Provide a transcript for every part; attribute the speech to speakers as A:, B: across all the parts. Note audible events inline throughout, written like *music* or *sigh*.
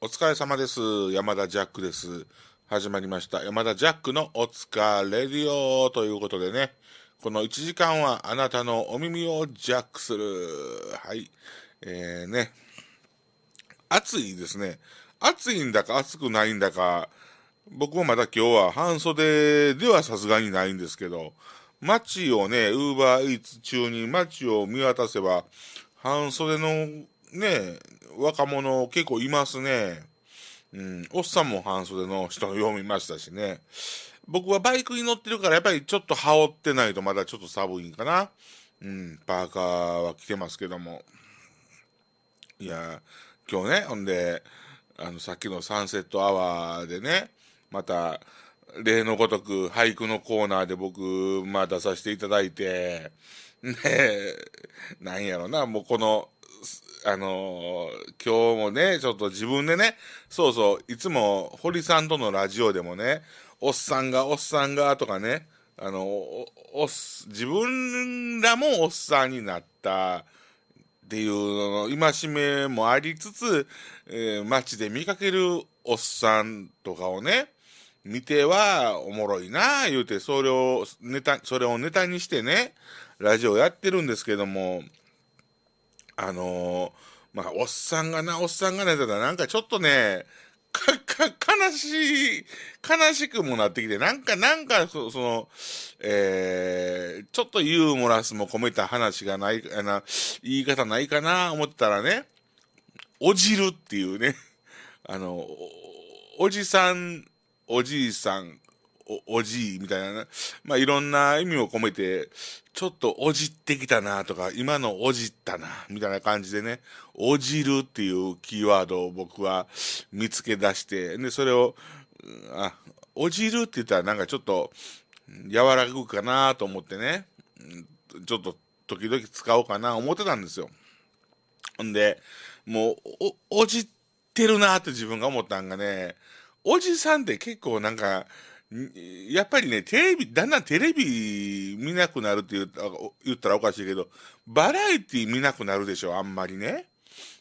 A: お疲れ様です。山田ジャックです。始まりました。山田ジャックのお疲れレディオということでね、この1時間はあなたのお耳をジャックする。はい。えーね。暑いですね。暑いんだか暑くないんだか、僕もまだ今日は半袖ではさすがにないんですけど、街をね、ウーバーイーツ中に街を見渡せば、半袖のね、若者結構いますね。うん、おっさんも半袖の人を見ましたしね。僕はバイクに乗ってるから、やっぱりちょっと羽織ってないとまだちょっと寒いんかな。うん、パーカーは着てますけども。いや、今日ね、ほんで、あの、さっきのサンセットアワーでね、また、例のごとく俳句のコーナーで僕、まあ出させていただいて、ねえ、なんやろな、もうこの、あのー、今日もね、ちょっと自分でね、そうそう、いつも堀さんとのラジオでもね、おっさんが、おっさんが、とかね、あの、おっ、自分らもおっさんになったっていうのの戒めもありつつ、えー、街で見かけるおっさんとかをね、見てはおもろいなあ言うて、それをネタ、それをネタにしてね、ラジオやってるんですけども、あのー、まあ、おっさんがな、おっさんがな、ただなんかちょっとね、か、*laughs* か、悲しい、悲しくもなってきて、なんか、なんか、そその、えー、ちょっとユーモラスも込めた話がない、あな、言い方ないかな、思ってたらね、おじるっていうね、*laughs* あの、おじさん、おじいさん、おじいみたいな、まあいろんな意味を込めて、ちょっとおじってきたなとか、今のおじったな、みたいな感じでね、おじるっていうキーワードを僕は見つけ出して、で、それを、あ、おじるって言ったらなんかちょっと、柔らぐかなと思ってね、ちょっと時々使おうかな思ってたんですよ。んで、もう、お、おじってるなって自分が思ったんがね、おじさんって結構なんか、やっぱりね、テレビ、だんだんテレビ見なくなるって言った言ったらおかしいけど、バラエティ見なくなるでしょ、あんまりね。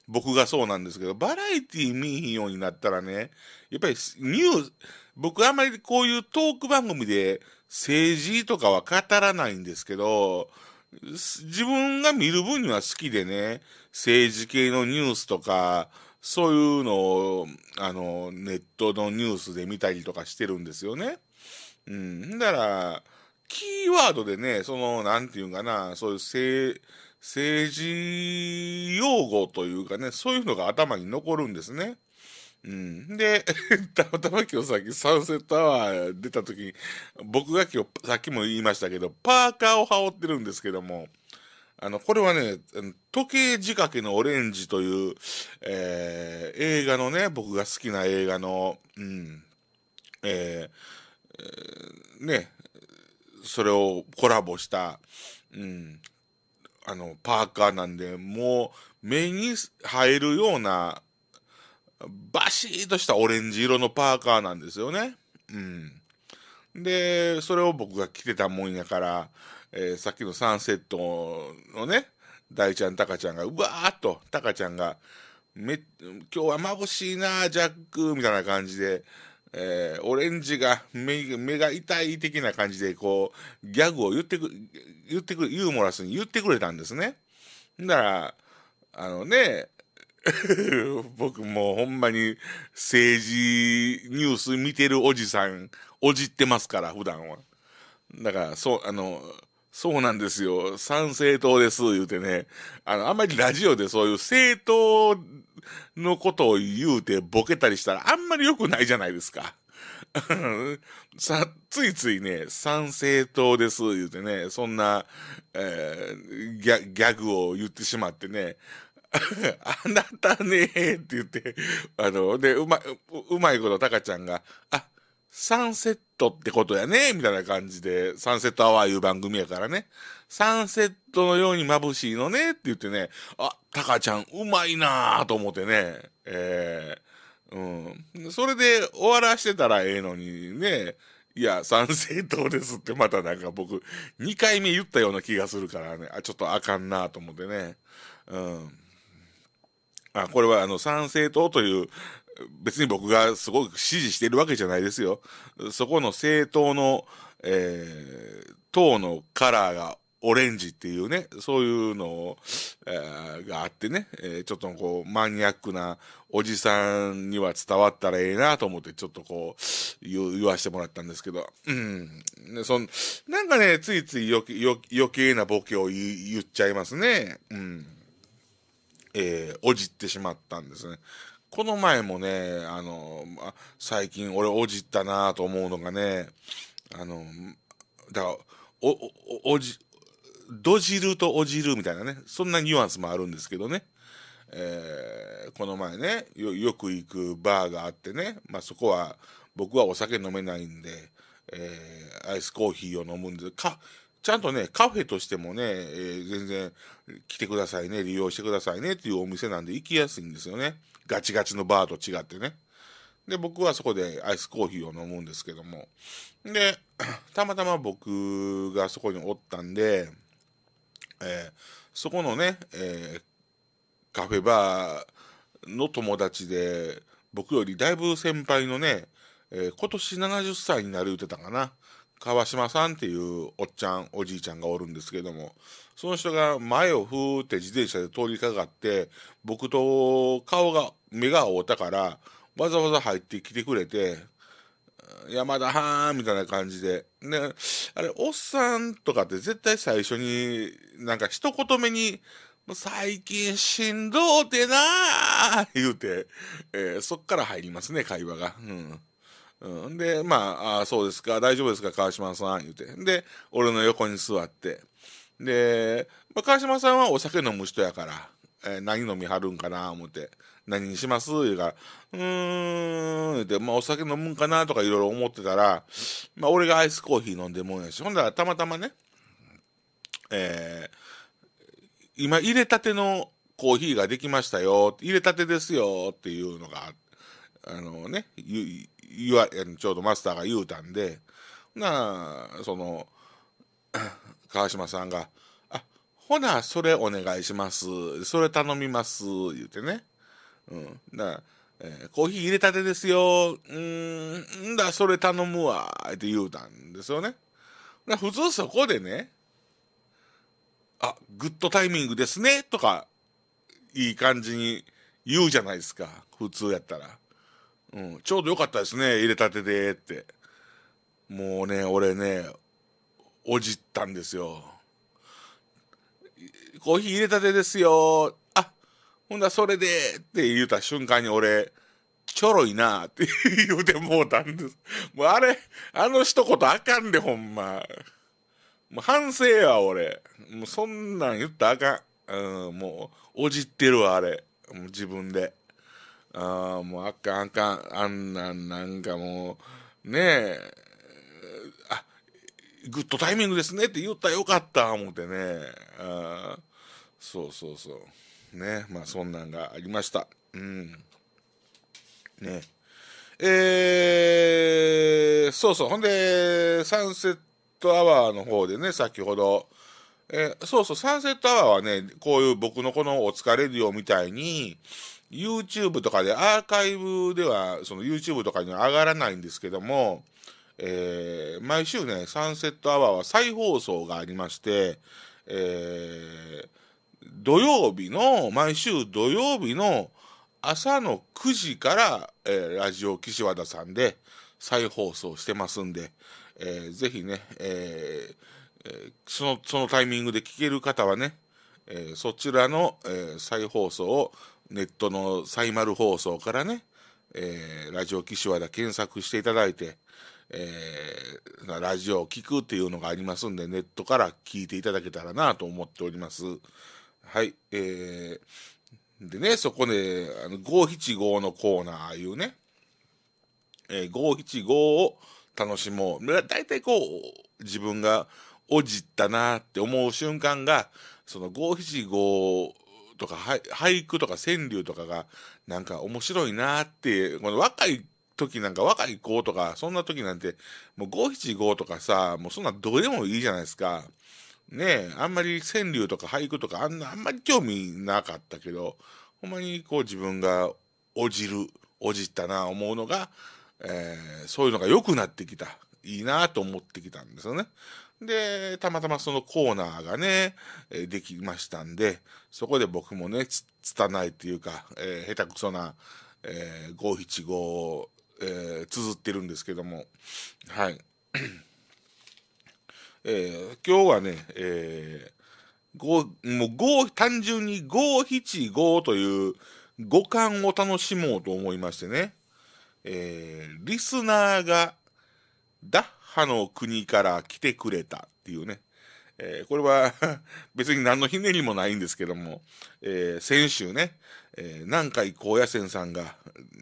A: 僕がそうなんですけど、バラエティ見ひんようになったらね、やっぱりニュース、僕あんまりこういうトーク番組で政治とかは語らないんですけど、自分が見る分には好きでね、政治系のニュースとか、そういうのを、あの、ネットのニュースで見たりとかしてるんですよね。うん。だから、キーワードでね、その、なんていうかな、そういう政、政治用語というかね、そういうのが頭に残るんですね。うん。で、*laughs* たまたま今日さっきサンセットアワー出た時に、僕が今日、さっきも言いましたけど、パーカーを羽織ってるんですけども、あの、これはね、時計仕掛けのオレンジという、えー、映画のね、僕が好きな映画の、うん、えー、ね、それをコラボした、うん、あの、パーカーなんで、もう、目に入るような、バシーとしたオレンジ色のパーカーなんですよね。うん。で、それを僕が着てたもんやから、えー、さっきのサンセットのね、大ちゃん、タカちゃんが、うわーっと、タカちゃんが、め、今日は眩しいな、ジャック、みたいな感じで、えー、オレンジが目が痛い的な感じで、こう、ギャグを言ってく、言ってくれ、ユーモラスに言ってくれたんですね。だから、あのね、*laughs* 僕もうほんまに政治ニュース見てるおじさん、おじってますから、普段は。だから、そう、あの、そうなんですよ。賛成党です、言うてね。あの、あんまりラジオでそういう政党のことを言うてボケたりしたらあんまり良くないじゃないですか。*laughs* さ、ついついね、賛成党です、言うてね、そんな、えー、ギャギャグを言ってしまってね、*laughs* あなたねーって言って、あの、で、うま、うまいこと、タカちゃんが、あ、サンセットってことやね、みたいな感じで、サンセットアワーいう番組やからね、サンセットのように眩しいのねって言ってね、あ、タカちゃんうまいなぁと思ってね、えー、うん。それで終わらしてたらええのにね、いや、賛成党ですってまたなんか僕、2回目言ったような気がするからね、あ、ちょっとあかんなと思ってね。うん。あ、これはあの、賛成党という、別に僕がすごく支持しているわけじゃないですよ。そこの政党の、えー、党のカラーがオレンジっていうね、そういうの、えー、があってね、えー、ちょっとこう、マニアックなおじさんには伝わったらええなと思って、ちょっとこう言、言わしてもらったんですけど、うん。そんなんかね、ついつい余計なボケを言っちゃいますね。うん。えー、おじってしまったんですね。この前もね、あの、最近俺おじったなと思うのがね、あの、だから、お、お、おじ、どじるとおじるみたいなね、そんなニュアンスもあるんですけどね。えー、この前ねよ、よく行くバーがあってね、まあ、そこは僕はお酒飲めないんで、えー、アイスコーヒーを飲むんですか、ちゃんとね、カフェとしてもね、えー、全然来てくださいね、利用してくださいねっていうお店なんで行きやすいんですよね。ガチガチのバーと違ってね。で、僕はそこでアイスコーヒーを飲むんですけども。で、*clears throat* たまたま僕がそこにおったんで、えー、そこのね、えー、カフェバーの友達で、僕よりだいぶ先輩のね、えー、今年70歳になる言ってたかな。川島さんっていうおっちゃん、おじいちゃんがおるんですけども、その人が前をふーって自転車で通りかかって、僕と顔が目が合うたからわざわざ入ってきてくれて山田はーんみたいな感じで。ね、あれ、おっさんとかって絶対最初に、なんか一言目に、最近しんどうてなー言うて、えー、そっから入りますね、会話が。うん。うん、で、まあ、あそうですか、大丈夫ですか、川島さん、言うて。で、俺の横に座って。で、まあ、川島さんはお酒飲む人やから、えー、何飲みはるんかな思って。何にします言うから、うーん、で、まあお酒飲むんかなとかいろいろ思ってたら、まあ俺がアイスコーヒー飲んでもんやし、ほんだらたまたまね、えー、今入れたてのコーヒーができましたよ、入れたてですよっていうのが、あのね、言、わ、ちょうどマスターが言うたんで、なあ、その、*clears throat* 川島さんが、あ、ほな、それお願いします。それ頼みます。言うてね。うん。だから、えー、コーヒー入れたてですよ。うん、だ、それ頼むわ。って言うたんですよね。普通そこでね、あ、グッドタイミングですね。とか、いい感じに言うじゃないですか。普通やったら。うん、ちょうどよかったですね。入れたてで。って。もうね、俺ね、おじったんですよ。コーヒー入れたてですよ。ほんだそれでって言うた瞬間に俺、ちょろいなって *laughs* 言うてもうたんです。もうあれ、あの一言あかんで、ほんま。もう反省や、俺。もうそんなん言ったらあかん。うん、もう、おじってるわ、あれ。もう自分で。ああ、もうあかん、あかん。あんなん、なんかもう、ねえ、あ、グッドタイミングですねって言ったらよかった、思ってね。あそうそうそう。ね、まあそんなんがありました。うん。ね。えー、そうそう。ほんで、サンセットアワーの方でね、先ほど、えー、そうそう、サンセットアワーはね、こういう僕のこのお疲れるよみたいに、YouTube とかでアーカイブでは、その YouTube とかには上がらないんですけども、えー、毎週ね、サンセットアワーは再放送がありまして、えー、土曜日の、毎週土曜日の朝の9時から、えー、ラジオ岸和田さんで再放送してますんで、えー、ぜひね、えー、その、そのタイミングで聞ける方はね、えそちらの、え再放送をネットのサイマル放送からね、えラジオ岸和田検索していただいて、えー、ラジオを聴くっていうのがありますんで、ネットから聞いていただけたらなと思っております。はい。えー、でね、そこで、あの、五七五のコーナーいうね、え五七五を楽しもう。だいたいこう、自分がおじったなって思う瞬間が、その五七五とか俳句とか川柳とかがなんか面白いなってこの若い時なんか若い子とかそんな時なんてもう五七五とかさもうそんなどうでもいいじゃないですかねあんまり川柳とか俳句とかあんなあんまり興味なかったけどほんまにこう自分がおじるおじったな思うのが、えー、そういうのが良くなってきたいいなと思ってきたんですよね。で、たまたまそのコーナーがね、できましたんで、そこで僕もね、つ、たないっていうか、えー、下手くそな、五七五を、つづ綴ってるんですけども、はい。えー、今日はね、えー、5、もう5、単純に5、7、5という五感を楽しもうと思いましてね、えー、リスナーがダッハの国から来てくれたっていうね、えー、これは *laughs* 別に何のひねりもないんですけども、えー、先週ね、えー、南海高野線さんが、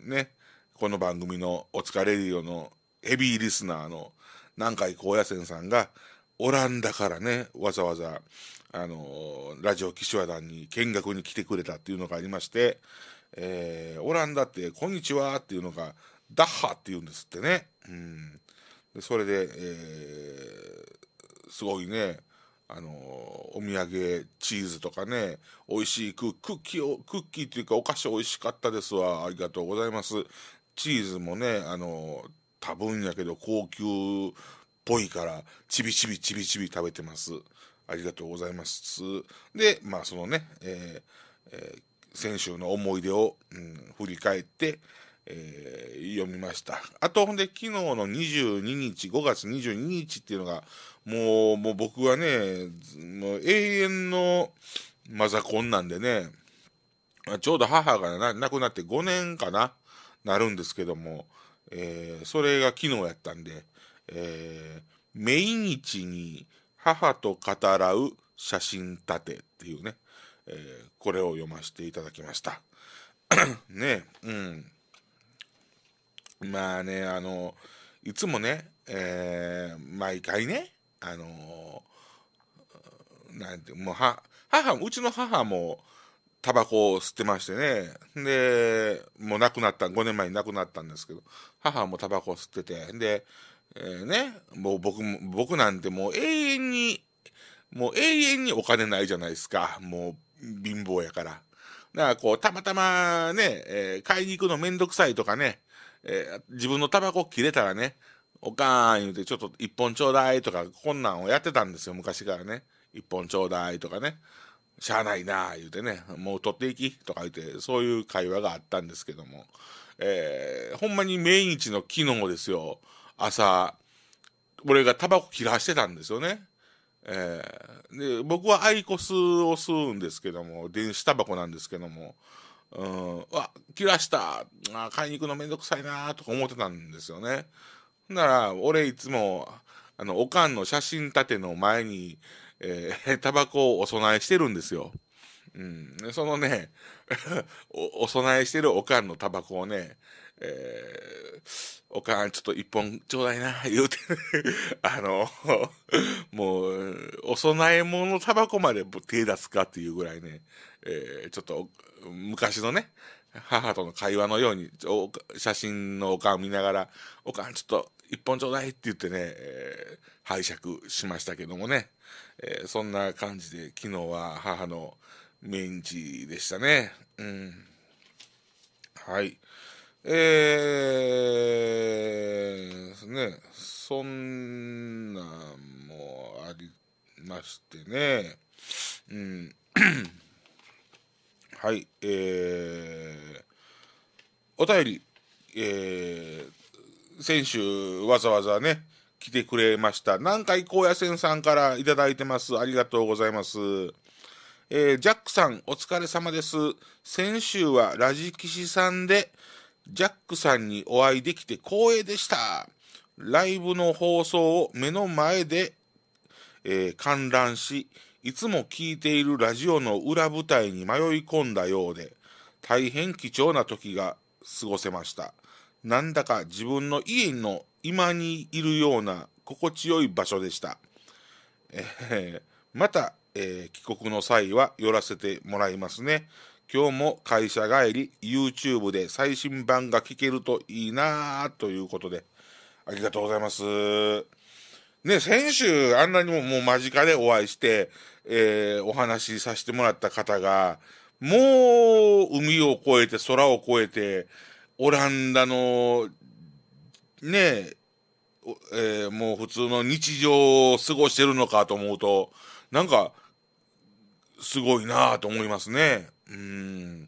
A: ね、この番組のお疲れるよのヘビーリスナーの南海高野線さんが、オランダからねわざわざあのラジオ岸和田に見学に来てくれたっていうのがありまして、えー、オランダって「こんにちは」っていうのが「ダッハ」っていうんですってね、うん、それで、えー、すごいねあのお土産チーズとかね美味しいクッキーをクッキーっていうかお菓子美味しかったですわありがとうございますチーズもねあの多分やけど高級ぽいから、ちびちびちびちび食べてます。ありがとうございます。で、まあそのね、えー、えー、先週の思い出を、うん、振り返って、えー、読みました。あと、ほんで、昨日の22日、5月22日っていうのが、もう、もう僕はね、もう永遠のマザコンなんでね、ちょうど母が亡くなって5年かな、なるんですけども、えー、それが昨日やったんで、えー、命日に母と語らう写真立てっていうね、えー、これを読ませていただきました。*coughs* ねうん。まあね、あの、いつもね、えー、毎回ね、あのー、なんて、もうは、母、うちの母も、タバコを吸ってましてね。で、もう亡くなった、5年前に亡くなったんですけど、母もタバコを吸ってて、で、えー、ね、もう僕僕なんてもう永遠に、もう永遠にお金ないじゃないですか。もう貧乏やから。だからこう、たまたまね、えー、買いに行くのめんどくさいとかね、えー、自分のタバコ切れたらね、おかん言うてちょっと一本ちょうだいとか、こんなんをやってたんですよ、昔からね。一本ちょうだいとかね。しゃあないなあ言うてね、もう取っていきとか言って、そういう会話があったんですけども、えー、ほんまに命日の機能ですよ。朝俺がタバコ切らしてたんですよね。えー、で僕はアイコスを吸うんですけども電子タバコなんですけども、うん、わ切らしたあ買いに行くのめんどくさいなとか思ってたんですよね。なら俺いつもあのおかんの写真立ての前に、えタバコをお供えしてるんですよ。うん、そのね *laughs* お、お供えしてるおかんのタバコをね、えー、おかん、ちょっと一本ちょうだいな、*laughs* 言うて、*laughs* あの、*laughs* もう、お供え物タバコまで手出すかっていうぐらいね、えー、ちょっと、昔のね、母との会話のように、写真のおかん見ながら、おかん、ちょっと一本ちょうだいって言ってね、えー、拝借しましたけどもね、えー、そんな感じで、昨日は母の命日でしたね。うん。はい。えー、ね、そんなんもありましてね、うん、*clears throat* はい、えー、お便り、えー、先週わざわざね、来てくれました。南海高野線さんから頂いてます。ありがとうございます。えー、ジャックさん、お疲れ様です。先週はラジキシさんで、ジャックさんにお会いできて光栄でした。ライブの放送を目の前で、えー、観覧し、いつも聞いているラジオの裏舞台に迷い込んだようで、大変貴重な時が過ごせました。なんだか自分の家の今にいるような心地よい場所でした。えー、また、えー、帰国の際は寄らせてもらいますね。今日も会社帰り YouTube で最新版が聞けるといいなということでありがとうございます。ね、先週あんなにももう間近でお会いして、えー、お話しさせてもらった方がもう海を越えて空を越えてオランダのねえー、もう普通の日常を過ごしてるのかと思うとなんかすごいなぁと思いますね。うん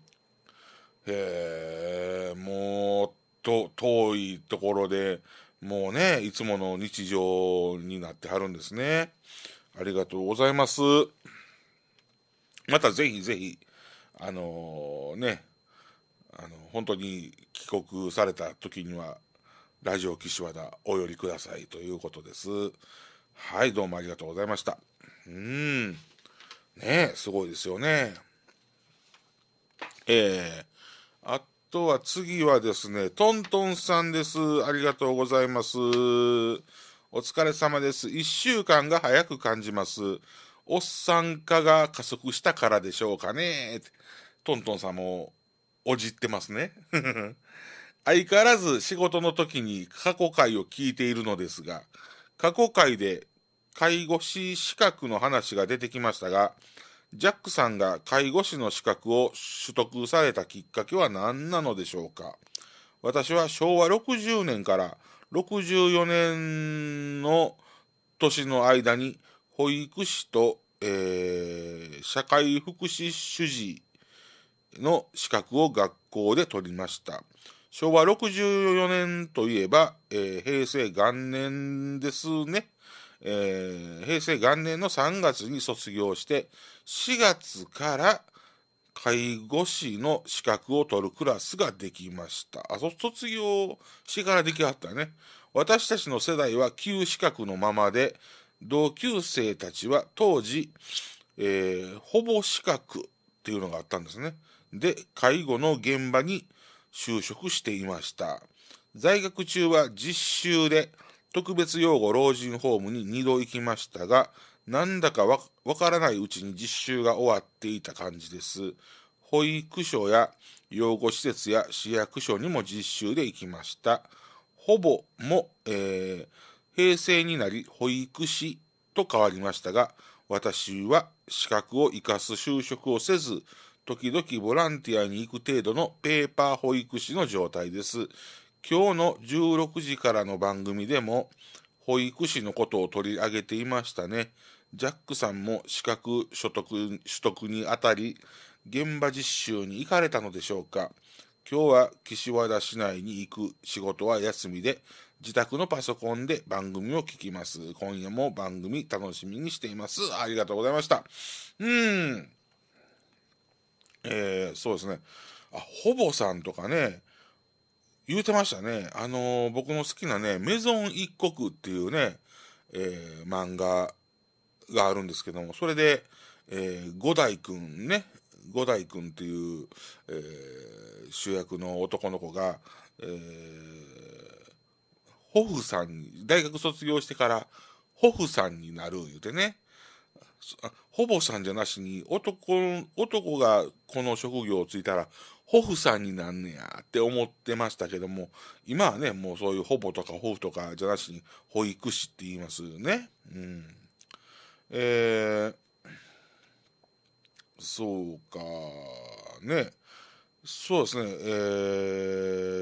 A: えー、もうと遠いところでもうねいつもの日常になってはるんですねありがとうございますまたぜひぜひあのー、ねあの本当に帰国された時にはラジオ岸和田お寄りくださいということですはいどうもありがとうございましたうんねすごいですよねえー、あとは次はですね、トントンさんです。ありがとうございます。お疲れ様です。1週間が早く感じます。おっさん化が加速したからでしょうかね。トントンさんもおじってますね。*laughs* 相変わらず仕事の時に過去回を聞いているのですが、過去回で介護士資格の話が出てきましたが、ジャックさんが介護士の資格を取得されたきっかけは何なのでしょうか私は昭和60年から64年の年の間に保育士と、えー、社会福祉主事の資格を学校で取りました。昭和64年といえば、えー、平成元年ですね。えー、平成元年の3月に卒業して4月から介護士の資格を取るクラスができましたあ卒業してからできはったね私たちの世代は旧資格のままで同級生たちは当時、えー、ほぼ資格っていうのがあったんですねで介護の現場に就職していました在学中は実習で特別養護老人ホームに2度行きましたが、なんだかわからないうちに実習が終わっていた感じです。保育所や養護施設や市役所にも実習で行きました。ほぼも、えー、平成になり保育士と変わりましたが、私は資格を生かす就職をせず、時々ボランティアに行く程度のペーパー保育士の状態です。今日の16時からの番組でも保育士のことを取り上げていましたね。ジャックさんも資格所得取得にあたり現場実習に行かれたのでしょうか。今日は岸和田市内に行く仕事は休みで自宅のパソコンで番組を聞きます。今夜も番組楽しみにしています。ありがとうございました。うーん。えー、そうですね。あ、ほぼさんとかね、言うてましたね。あのー、僕の好きなね、メゾン一国っていうね、えー、漫画があるんですけども、それで、えー、五代くんね、五代くんっていう、えー、主役の男の子が、えー、ホフさんに、大学卒業してから、ホフさんになる言うてね、ほぼさんじゃなしに、男、男がこの職業をついたら、ホフさんになんねやって思ってましたけども、今はね、もうそういうほぼとかホフとかじゃなしに保育士って言いますよね。うん。えー、そうか、ね。そうですね、え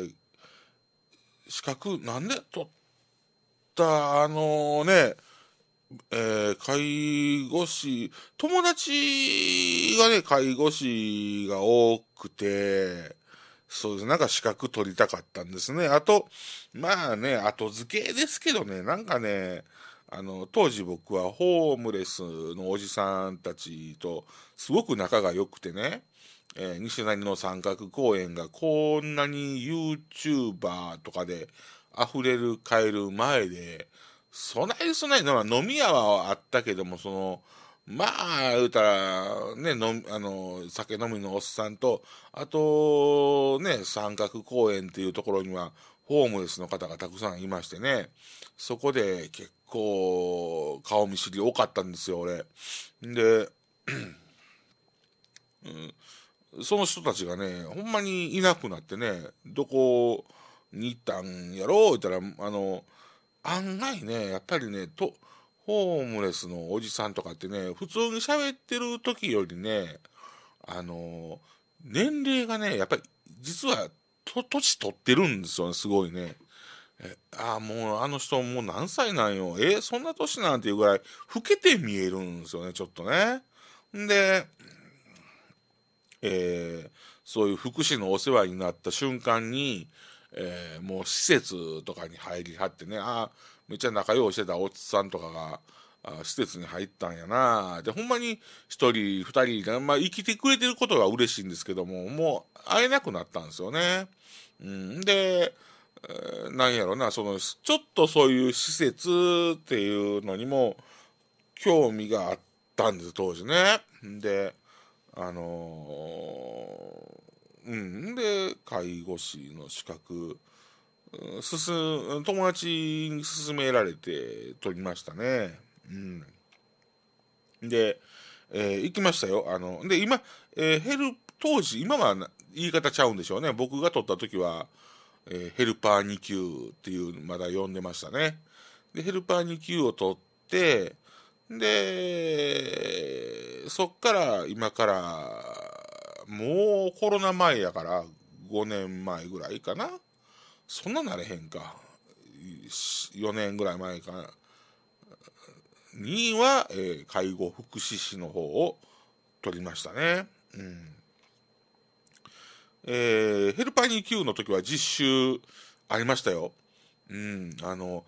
A: ー、資格なんで取ったあのー、ね、えー、介護士、友達がね、介護士が多くて、そうです。なんか資格取りたかったんですね。あと、まあね、後付けですけどね、なんかね、あの、当時僕はホームレスのおじさんたちとすごく仲が良くてね、えー、西成の三角公園がこんなに YouTuber とかで溢れる、帰る前で、そないそないは飲み屋はあったけども、その、まあ、言うたら、ね、み、あの、酒飲みのおっさんと、あと、ね、三角公園っていうところには、ホームレスの方がたくさんいましてね、そこで結構、顔見知り多かったんですよ、俺。で、うん、その人たちがね、ほんまにいなくなってね、どこに行ったんやろう言ったら、あの、案外ねやっぱりねとホームレスのおじさんとかってね普通に喋ってる時よりねあの年齢がねやっぱり実は年取ってるんですよねすごいね。えああもうあの人もう何歳なんよえー、そんな年なんていうぐらい老けて見えるんですよねちょっとね。で、えー、そういう福祉のお世話になった瞬間にえー、もう施設とかに入りはってねああめっちゃ仲良いしてたおっさんとかがあ施設に入ったんやなでほんまに1人2人が、まあ、生きてくれてることが嬉しいんですけどももう会えなくなったんですよね。うん、で、えー、なんやろなそのちょっとそういう施設っていうのにも興味があったんです当時ね。であのーうん、で介護士の資格進友達に勧められて取りましたね。うん、で、えー、行きましたよ。あので今、えー、ヘル当時今は言い方ちゃうんでしょうね僕が取った時は、えー、ヘルパー2級っていうまだ呼んでましたね。でヘルパー2級を取ってでそっから今からもうコロナ前やから5年前ぐらいかなそんななれへんか4年ぐらい前かなには、えー、介護福祉士の方を取りましたね、うんえー、ヘルパー 2Q の時は実習ありましたようん、あの、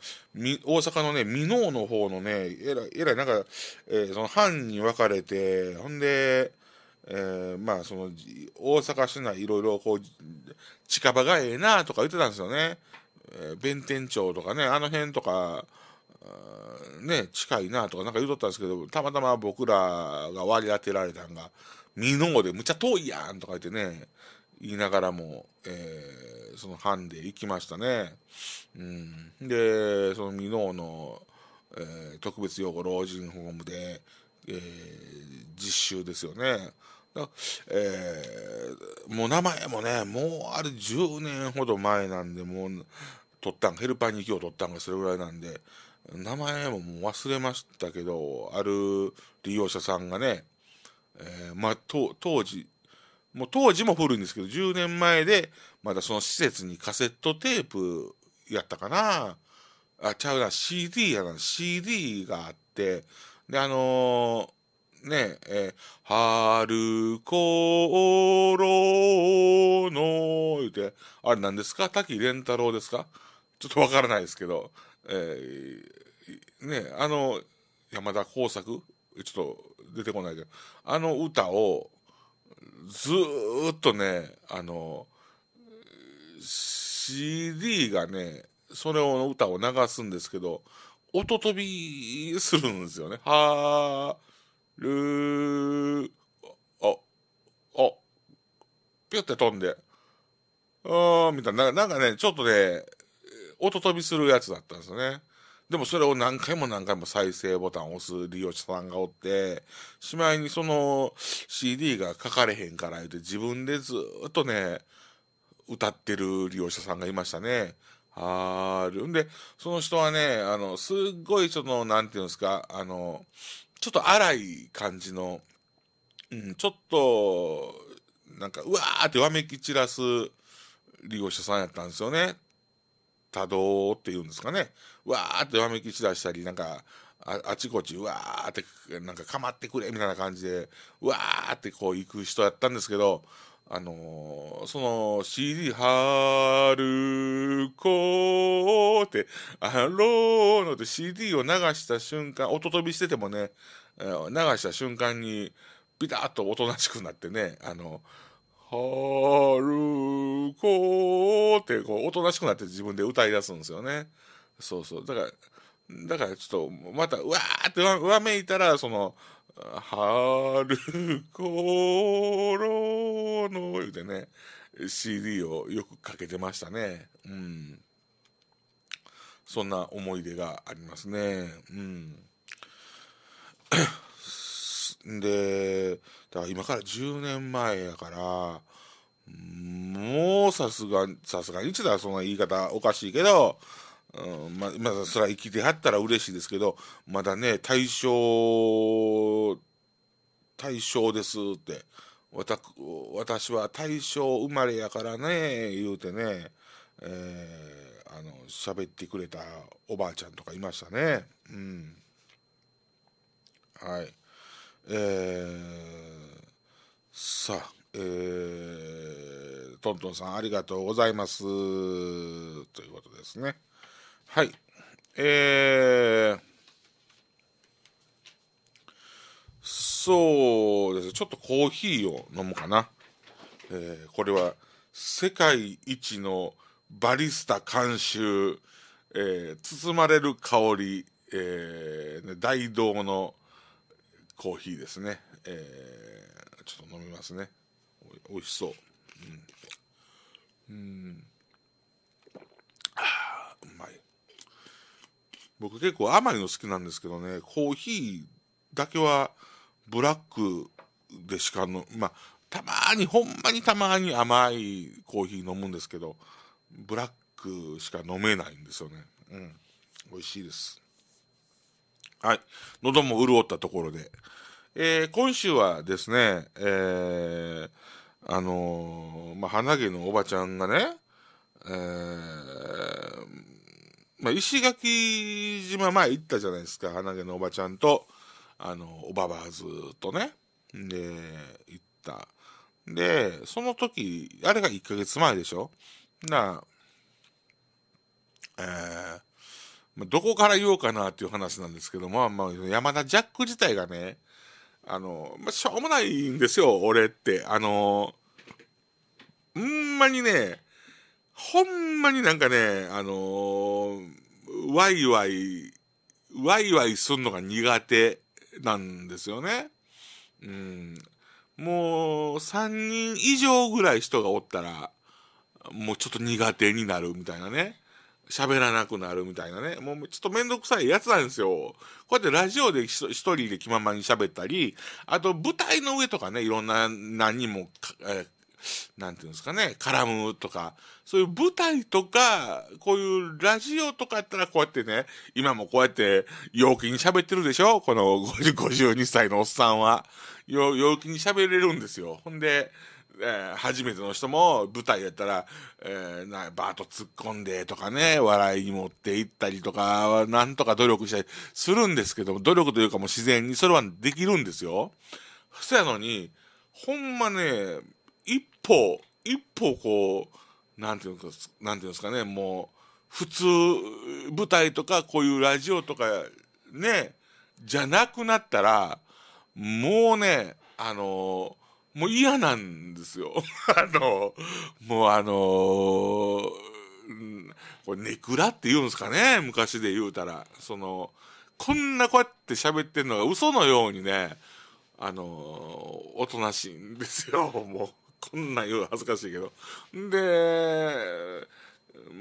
A: 大阪のね、箕面の方のね、えらい、えらい、なんか、えー、その、班に分かれて、ほんで、えー、まあその大阪市内いろいろこう近場がええなとか言ってたんですよね、えー、弁天町とかねあの辺とかね近いなとかなんか言うとったんですけどたまたま僕らが割り当てられたんが箕面でむちゃ遠いやんとか言ってね言いながらも、えー、その班で行きましたね。うん、でその箕面の、えー、特別養護老人ホームで、えー、実習ですよね。えー、もう名前もね、もうあれ10年ほど前なんで、もう、取ったんヘルパーに息を取ったんがそれぐらいなんで、名前ももう忘れましたけど、ある利用者さんがね、えー、まあ、当時、もう当時も古いんですけど、10年前で、まだその施設にカセットテープやったかな。あ、ちゃうな、CD やな、CD があって、で、あのねえ、ー、春頃の、言うて、あれ何ですか滝蓮太郎ですかちょっとわからないですけど、えー、ねあの、山田耕作ちょっと出てこないけど、あの歌を、ずっとね、あの、CD がね、それを、歌を流すんですけど、音飛びするんですよね。はー、ーああピュって飛んであーみたいななんかねちょっとね音飛びするやつだったんですよねでもそれを何回も何回も再生ボタンを押す利用者さんがおって、しまいにその CD が書かれへんから言うて自分でずっとね、歌ってる利用者さんがいましたね。あるんで、その人はね、あの、すっごいその、なんていうんですか、あの、ちょっと荒い感じの、うん、ちょっと、なんか、うわーってわめき散らす利用者さんやったんですよね。多動っていうんですかね。うわーってわめき散らしたり、なんか、ああちこちうわーってなんか構ってくれみたいな感じでうわーってこう行く人やったんですけどあのー、その CD、はるこーって、あろのって CD を流した瞬間、音飛びしててもね、流した瞬間に、ピタッとおとなしくなってね、あの、はるこーって、こう、おとなしくなって自分で歌い出すんですよね。そうそう。だから、だからちょっと、また、うわーってわめいたら、その、春頃の、言うてね、CD をよくかけてましたね。うん。そんな思い出がありますね。うん。で、だから今から10年前やから、もうさすが、さすがにちだそんな言い方おかしいけど、うんまあ、それは生きてはったら嬉しいですけどまだね大正大正ですって私は大正生まれやからね言うてね、えー、あの喋ってくれたおばあちゃんとかいましたね。うん、はいえー、さあ、えー、トントンさんありがとうございますということですね。はい。えー、そうですね。ちょっとコーヒーを飲むかな。えー、これは世界一のバリスタ監修、えー、包まれる香り、えー、大道のコーヒーですね。えー、ちょっと飲みますね。おいしそう。うん。うん僕結構甘いの好きなんですけどね、コーヒーだけはブラックでしかの、まあ、たまに、ほんまにたまに甘いコーヒー飲むんですけど、ブラックしか飲めないんですよね。うん。美味しいです。はい。喉も潤ったところで。えー、今週はですね、えー、あのー、まあ、鼻毛のおばちゃんがね、えー、まあ、石垣島前行ったじゃないですか。鼻毛のおばちゃんと、あの、おばばずとね。で、行った。で、その時、あれが1ヶ月前でしょなあ、えー、まあ、どこから言おうかなっていう話なんですけども、まあ、山田ジャック自体がね、あの、まあ、しょうもないんですよ、俺って。あの、ほんまにね、ほんまになんかね、あのー、ワイワイ、ワイワイすんのが苦手なんですよね。うん。もう、三人以上ぐらい人がおったら、もうちょっと苦手になるみたいなね。喋らなくなるみたいなね。もうちょっとめんどくさいやつなんですよ。こうやってラジオで一人で気ままに喋ったり、あと舞台の上とかね、いろんな何人も、えなんていうんですかね、絡むとか、そういう舞台とか、こういうラジオとかやったらこうやってね、今もこうやって陽気に喋ってるでしょこの52歳のおっさんは。陽気に喋れるんですよ。ほんで、えー、初めての人も舞台やったら、えー、なバーッと突っ込んでとかね、笑いに持っていったりとか、なんとか努力したりするんですけども、努力というかもう自然にそれはできるんですよ。そやのに、ほんまね、一歩、一歩こう、なんていうんですなんていうんですかね、もう、普通、舞台とか、こういうラジオとか、ね、じゃなくなったら、もうね、あのー、もう嫌なんですよ。*laughs* あのー、もうあのー、これ、ネクラって言うんですかね、昔で言うたら。その、こんなこうやって喋ってんのが嘘のようにね、あのおとなしいんですよ、もう。こんなん言う恥ずかしいけど。で、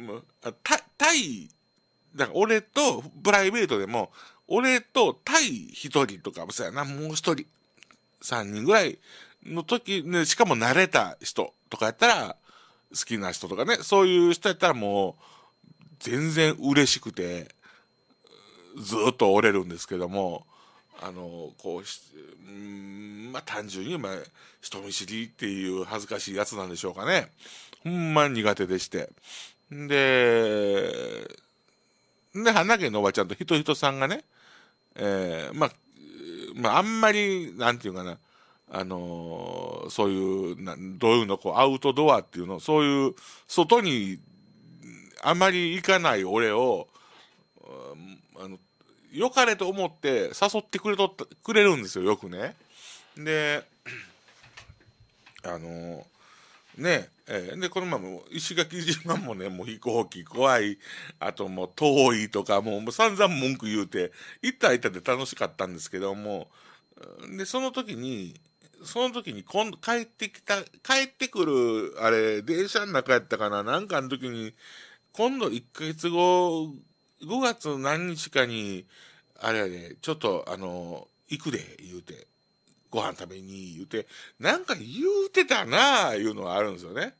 A: もうタタイ、だから俺とプライベートでも、俺とタイ一人とか、そうやな、もう一人、三人ぐらいの時、ね、しかも慣れた人とかやったら、好きな人とかね、そういう人やったらもう、全然嬉しくて、ずっと折れるんですけども、あのこううんまあ単純に、まあ、人見知りっていう恥ずかしいやつなんでしょうかねほんま苦手でしてでで花毛のおばちゃんとひとひとさんがね、えー、まあまあ、あんまり、なんていうかな、あのー、そういうどういうの、こう、アウトドアっていうの、そういう、外にあまり行かない俺を、あの良かれと思って誘ってくれとったくれるんですよ、よくね。で、あのねえー、でこの前も石垣島もねもう飛行機怖いあともう遠いとかもう散々文句言うて行った行ったで楽しかったんですけどもでその時にその時に今帰ってきた帰ってくるあれ電車の中やったかななんかの時に今度1ヶ月後5月何日かに、あれはね、ちょっと、あの、行くで、言うて、ご飯食べに、言うて、なんか言うてたなあいうのはあるんですよね。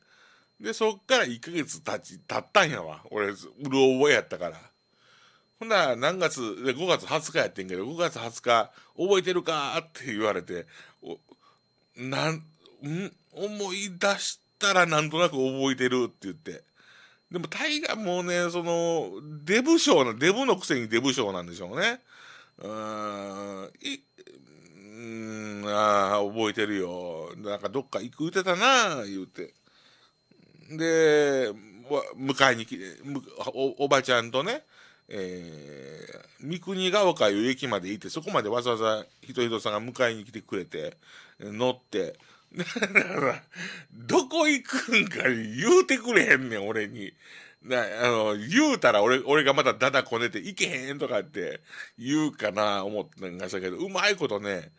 A: で、そっから1ヶ月経ち、経ったんやわ。俺、うる覚えやったから。ほんなら、何月、で、5月20日やってんけど、5月20日、覚えてるかって言われて、お、なん、ん思い出したらなんとなく覚えてるって言って。でも大ーもね、その、デブ賞な、デブのくせにデブ賞なんでしょうね。うん、い、うん、ああ、覚えてるよ。なんかどっか行く言うてたな、言うて。で、迎えに来て、おばちゃんとね、えー、三国ヶ丘いう駅まで行って、そこまでわざわざひとひとさんが迎えに来てくれて、乗って、だから、どこ行くんか言うてくれへんねん、俺に。な、あの、言うたら俺、俺がまたダダこねて、行けへんとかって言うかな、思ったんがしたけど、うまいことね、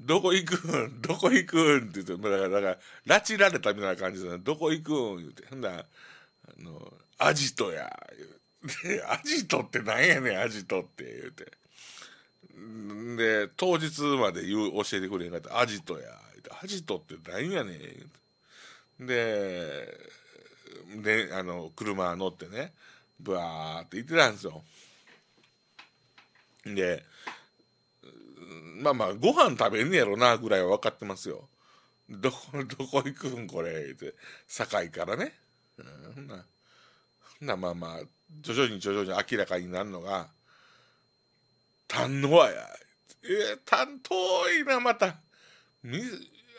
A: どこ行くん *laughs* どこ行くんって言って、だから、だから、拉致られたみたいな感じで、どこ行くん言って、ほんだあの、アジトや、で、アジトってなんやねん、アジトって、言うて。で、当日まで言う、教えてくれへんかった、アジトや、ジトって何やねん。で、で、あの、車乗ってね、ブワーって行ってたんですよ。で、まあまあ、ご飯食べんねやろな、ぐらいは分かってますよ。どこ、どこ行くんこれ、って、堺からね。うん、な、なまあまあ、徐々に徐々に明らかになるのが、丹野や。えー、担遠いな、また。み、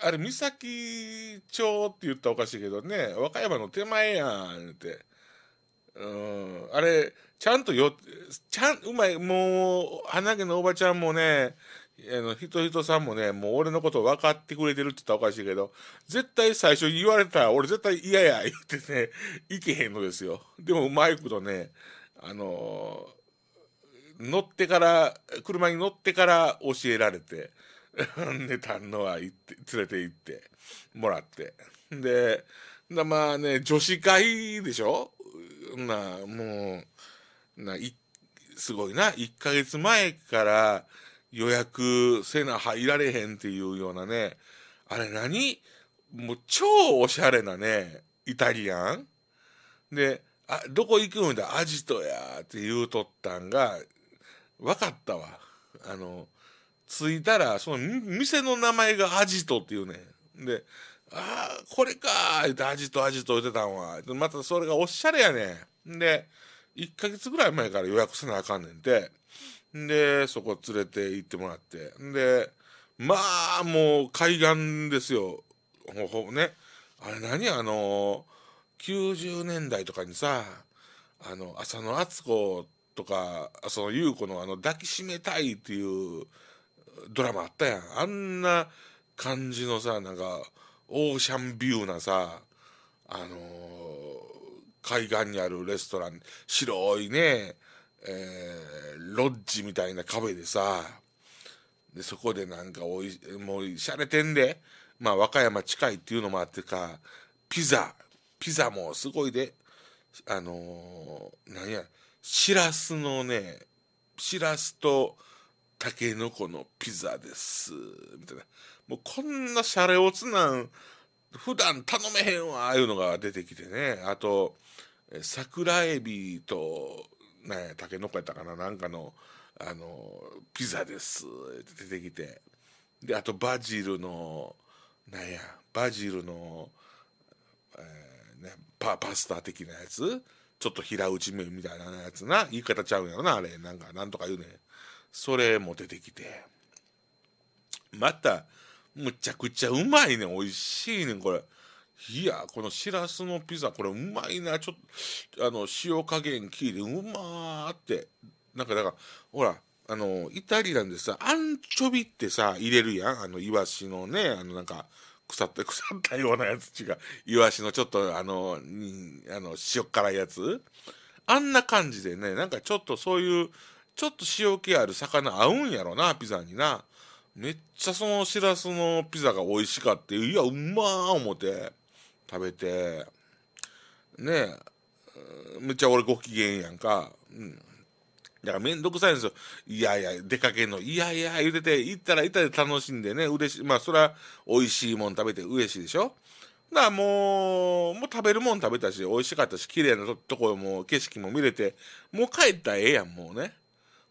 A: あれ、三崎町って言ったらおかしいけどね、和歌山の手前やん、って。うん、あれ、ちゃんとよ、ちゃん、うまい、もう、花毛のおばちゃんもね、あの、人々さんもね、もう俺のこと分かってくれてるって言ったらおかしいけど、絶対最初言われたら、俺絶対嫌や、言ってね、いけへんのですよ。でもうまいことね、あのー、乗ってから、車に乗ってから教えられて、た *laughs* んのは行って連れて行ってもらってでまあね女子会でしょなもうないすごいな1ヶ月前から予約せな入られへんっていうようなねあれ何もう超おしゃれなねイタリアンであどこ行くんだアジトやって言うとったんが分かったわあの着いたら、その店の名前がアジトっていうね。で、ああ、これかってアジトアジト言ってたんは。またそれがおしゃれやねん。で、1ヶ月ぐらい前から予約せなあかんねんて。で、そこ連れて行ってもらって。で、まあ、もう海岸ですよ。ほほね。あれ何あの90年代とかにさ、あの、浅野敦子とか、その優子のあの、抱きしめたいっていうドラマあったやんあんな感じのさなんかオーシャンビューなさあのー、海岸にあるレストラン白いね、えー、ロッジみたいなカフェでさでそこでなんかおいもうしゃれてんでまあ和歌山近いっていうのもあってかピザピザもすごいであのー、なんやしらすのねしらすとたけのこのピザです」みたいなもうこんなシャレオツなん普段頼めへんわああいうのが出てきてねあと桜えびとねたけのこやったかななんかのあのピザですって出てきてであとバジルのなんやバジルの、えーね、パパスタ的なやつちょっと平打ち麺みたいなやつな言い方ちゃうんやろなあれなんかなんとか言うねそれも出てきてまたむちゃくちゃうまいね美味しいねこれいやこのしらすのピザこれうまいなちょっとあの塩加減きいてうまーってなんかだからほらあのイタリアンでさアンチョビってさ入れるやんあのイワシのねあのなんか腐った *laughs* 腐ったようなやつ違うイワシのちょっとあのにあの塩辛いやつあんな感じでねなんかちょっとそういうちょっと塩気ある魚合うんやろな、ピザにな。めっちゃそのしらすのピザが美味しかって、いや、うまー思て、食べて、ねえ、めっちゃ俺ご機嫌やんか。うん。だからめんどくさいんですよ。いやいや、出かけんの、いやいや、言うてて、行ったら行ったで楽しんでね、嬉しい。まあ、それは美味しいもん食べて嬉しいでしょ。だからもう、もう食べるもん食べたし、美味しかったし、綺麗なとこも、景色も見れて、もう帰ったらええやん、もうね。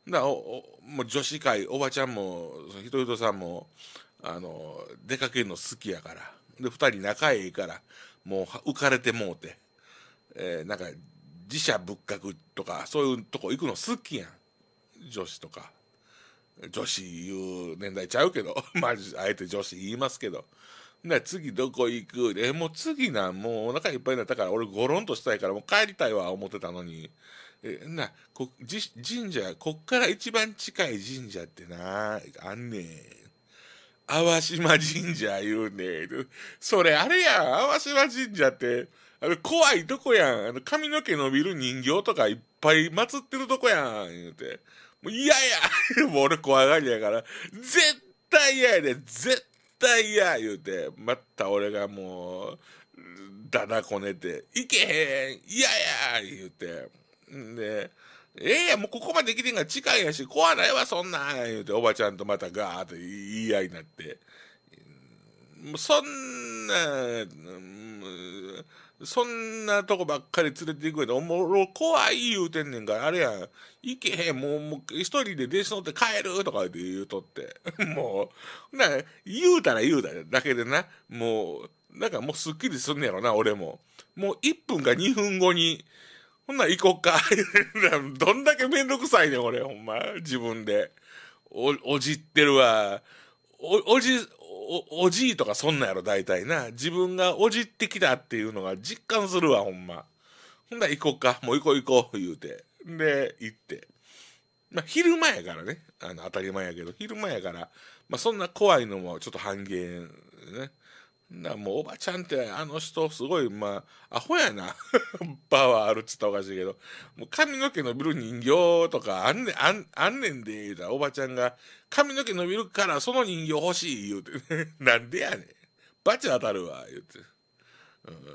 A: だおもう女子会おばちゃんもひとひとさんもあの出かけるの好きやからで2人仲ええからもう浮かれてもうて、えー、なんか自社仏閣とかそういうとこ行くの好きやん女子とか女子いう年代ちゃうけど *laughs* まああえて女子言いますけど。次どこ行くえもう次なんもうお腹いっぱいになったから俺ゴロンとしたいからもう帰りたいわ思ってたのにえなこじ神社こっから一番近い神社ってなあんねん淡島神社言うねんそれあれやん淡島神社ってあの怖いとこやんあの髪の毛伸びる人形とかいっぱい祀ってるとこやん言うてもう嫌や *laughs* もう俺怖がりやから絶対嫌やで絶対嫌言うてまた俺がもうだだこねて「いけへん嫌や!」言うて。で、ええや、もうここまで来てんが近いやし、怖ないわ、そんなん、言うて、おばちゃんとまたガーッと言い合いになって。もうそんな、そんなとこばっかり連れて行くやで、おもろ、怖い言うてんねんから、あれやん、行けへん、もう、もう一人で弟子乗って帰るとか言うとって。*laughs* もう、な、言うたら言うただけでな、もう、なんかもうすっきりすんねやろな、俺も。もう1分か2分後に、んな行こっか。*laughs* どんだけめんどくさいねん、俺、ほんま。自分で。お、おじってるわ。お、おじ、お、おじいとかそんなんやろ、大体な。自分がおじってきたっていうのが実感するわ、ほんま。ほんなら行こっか。もう行こう行こう、言うて。で、行って。まあ、昼間やからね。あの、当たり前やけど、昼間やから、まあ、そんな怖いのもちょっと半減ね。なもうおばちゃんってあの人すごいまあアホやな *laughs* パワーあるっつったらおかしいけどもう髪の毛伸びる人形とかあんねんあんあんねんで言うたらおばちゃんが髪の毛伸びるからその人形欲しい言うて、ね、*laughs* なんでやねんバチ当たるわ言うて、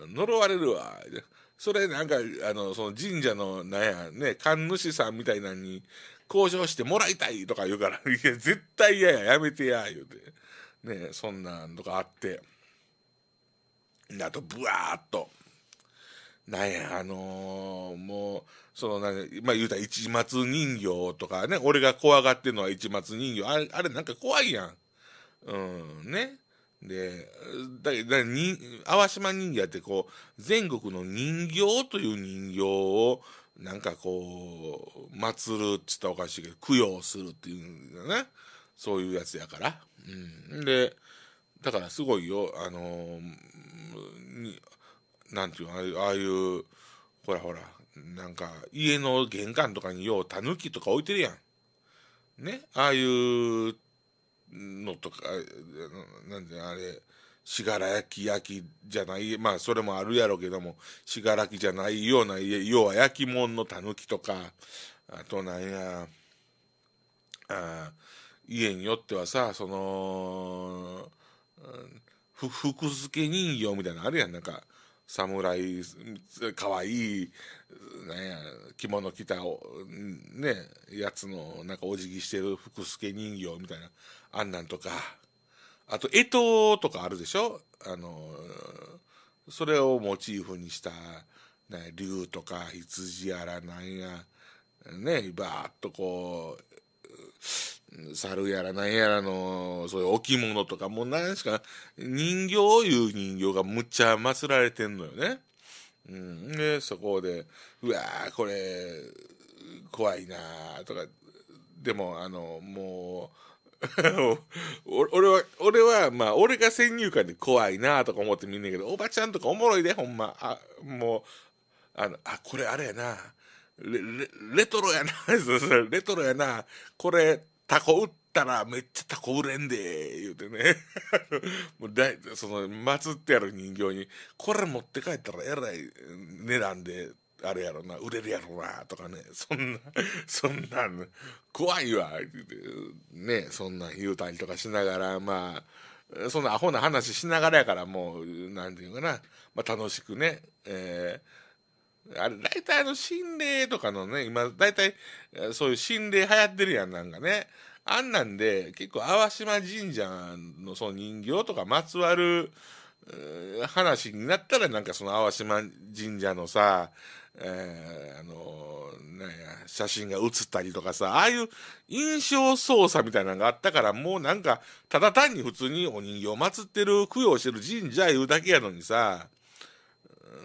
A: うん、呪われるわそれなんかあのその神社のなんやね神主さんみたいなのに交渉してもらいたいとか言うから「*laughs* いや絶対嫌ややめてや」言うてねそんなんとかあって。あとブワーっとなんやあのー、もうそのなまあ言うたら市松人形とかね俺が怖がってるのは市松人形あれあれなんか怖いやんうんねでだだに淡島人形ってこう全国の人形という人形をなんかこう祭るっつったらおかしいけど供養するっていうんだねそういうやつやから、うん、でだからすごいよあのー、なんていうのああいうほらほらなんか家の玄関とかにようタヌキとか置いてるやんねああいうのとかなんであれ信楽焼き焼きじゃないまあそれもあるやろうけども信楽じゃないような家要は焼き物のたぬきとかあとなんやあ家によってはさその福助人形みたいなのあるやんなんか侍かわいいなんや着物着たねやつのなんかお辞儀してる福助人形みたいなあんなんとかあと干支とかあるでしょあのそれをモチーフにした竜とか羊やらなんやねバーッとこう猿やら何やらの、そういう置物とか、もう何ですか、人形をいう人形がむっちゃ祀られてんのよね。うん、で、そこで、うわー、これ、怖いなとか、でも、あの、もう、*laughs* 俺は、俺は、まあ、俺が先入観で怖いなとか思ってみんねんけど、おばちゃんとかおもろいで、ほんま。あ、もう、あの、あ、これあれやな。レレレトロやな。*laughs* レトロやな。これ、タコ売ったらめっちゃタコ売れんで、言うてね。*laughs* もうだいその、祀ってやる人形に、これ持って帰ったらえらい値段で、あれやろな、売れるやろな、とかね。そんな、*laughs* そんな怖いわ、ね、そんな言うたりとかしながら、まあ、そんなアホな話しながらやから、もう、なんていうかな、まあ楽しくね、えー、あれ、大体あの、心霊とかのね、今、大体、そういう心霊流行ってるやん、なんかね。あんなんで、結構、淡島神社のその人形とかまつわる、話になったら、なんかその淡島神社のさ、えー、あのー、なんや、写真が写ったりとかさ、ああいう印象操作みたいなのがあったから、もうなんか、ただ単に普通にお人形を祀ってる、供養してる神社いうだけやのにさ、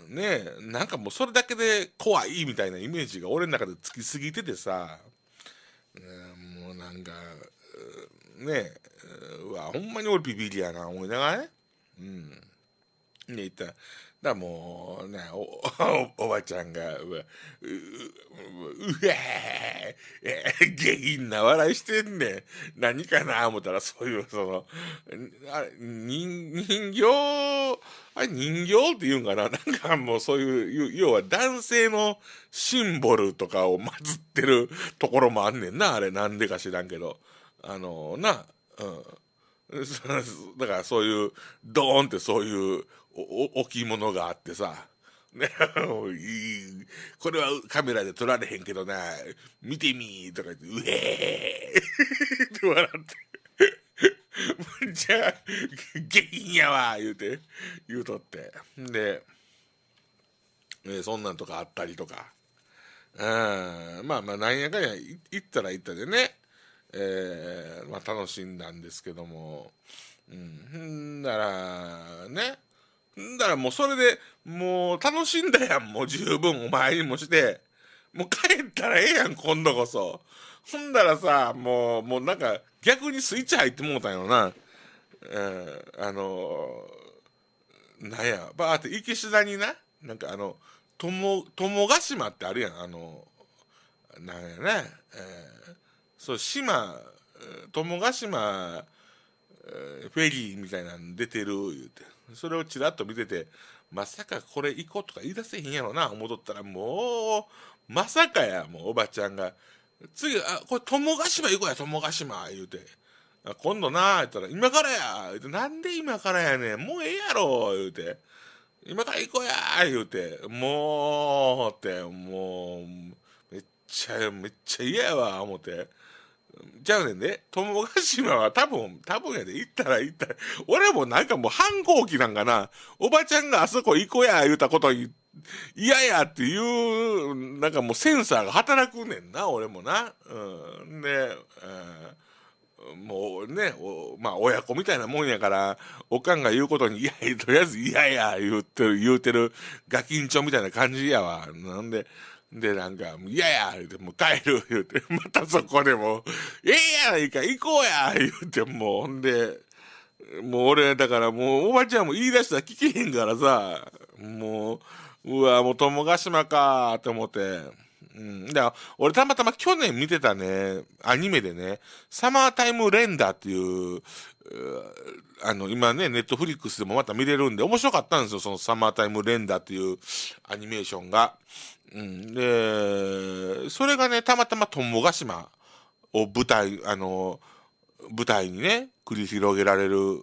A: ねえなんかもうそれだけで怖いみたいなイメージが俺の中でつきすぎててさ、もうなんか、ねえうわほんまに俺ビビりやな思いながらねうんねえ言ったらだもうね *laughs* おばちゃんがうわううわ下品な笑いしてんねん何かな思ったらそういうそのあれ人人形あ人形って言うんかななんかもうそういう要は男性のシンボルとかを祀ってるところもあんねんなあれなんでか知らんけどあのなうん。*laughs* だからそういう、ドーンってそういう置物があってさ、ねこれはカメラで撮られへんけどな、見てみーとか言って、うえーって笑って。むちゃ下品やわ言うて言うとってで、ね、そんなんとかあったりとかうんまあまあなんやかんや行ったら行ったでね、えーまあ、楽しんだんですけどもうんだらねだからもうそれで、もう楽しんだやん、もう十分お前にもして。もう帰ったらええやん、今度こそ。ほんだらさ、もう、もうなんか逆にスイッチ入ってもうたんやろな。うん、あのー、なんや、ばーって池下にな、なんかあの、友、友ヶ島ってあるやん、あの、なんやね、えー、そう、島、友ヶ島、えー、フェリーみたいなの出てる、言うて。それをちらっと見てて、まさかこれ行こうとか言い出せへんやろな、思とったら、もう、まさかや、もうおばちゃんが。次、あ、これ友ヶ島行こうや、友ヶ島、言うて。あ今度な、言ったら、今からや、言うて、なんで今からやねん、もうええやろ、言うて。今から行こうや、言うて、もう、って、もう、めっちゃ、めっちゃ嫌やわ、思って。じゃあねんで、友ヶ島は多分、多分やで、行ったら行ったら、俺もなんかもう反抗期なんかな、おばちゃんがあそこ行こうや、言うたこと嫌やっていう、なんかもうセンサーが働くねんな、俺もな。うん。で、うん、もうね、まあ親子みたいなもんやから、おかんが言うことに、いや、とりあえず嫌や、言ってる、言うてる、ガキンチョみたいな感じやわ。なんで、で、なんか、嫌や言うて、もう帰る言うて、*laughs* またそこでも、ええやないか、行こうや言うて、もう、ほんで、もう俺、だからもう、おばちゃんも言い出したら聞けへんからさ、もう、うわ、もう友ヶ島かと思って、うん。だから、俺たまたま去年見てたね、アニメでね、サマータイムレンダーっていう、うあの、今ね、ネットフリックスでもまた見れるんで、面白かったんですよ、そのサマータイムレンダーっていうアニメーションが。うん。で、それがね、たまたまトンボヶ島を舞台、あの、舞台にね、繰り広げられる